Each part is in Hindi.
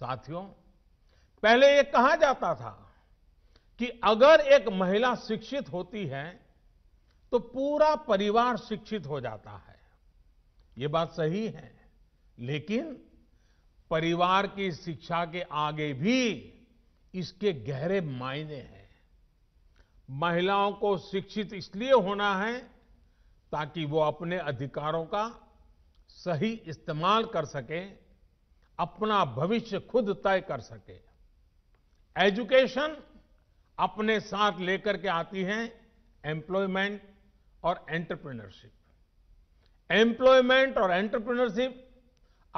साथियों पहले ये कहा जाता था कि अगर एक महिला शिक्षित होती है तो पूरा परिवार शिक्षित हो जाता है ये बात सही है लेकिन परिवार की शिक्षा के आगे भी इसके गहरे मायने हैं महिलाओं को शिक्षित इसलिए होना है ताकि वो अपने अधिकारों का सही इस्तेमाल कर सकें अपना भविष्य खुद तय कर सके एजुकेशन अपने साथ लेकर के आती है एम्प्लॉयमेंट और एंटरप्रेन्योरशिप एम्प्लॉयमेंट और एंटरप्रेन्योरशिप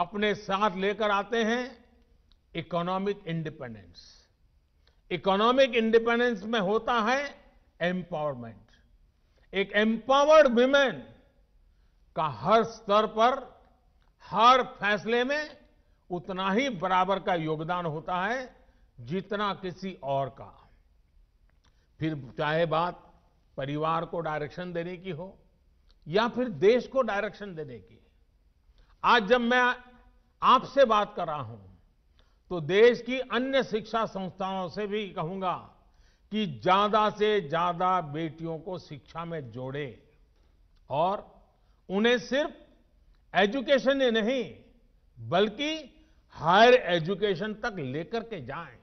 अपने साथ लेकर आते हैं इकोनॉमिक इंडिपेंडेंस इकोनॉमिक इंडिपेंडेंस में होता है एम्पावरमेंट एक एम्पावर्ड वीमेन का हर स्तर पर हर फैसले में उतना ही बराबर का योगदान होता है जितना किसी और का फिर चाहे बात परिवार को डायरेक्शन देने की हो या फिर देश को डायरेक्शन देने की आज जब मैं आपसे बात कर रहा हूं तो देश की अन्य शिक्षा संस्थाओं से भी कहूंगा कि ज्यादा से ज्यादा बेटियों को शिक्षा में जोड़े और उन्हें सिर्फ एजुकेशन ही नहीं बल्कि हायर एजुकेशन तक लेकर के जाएं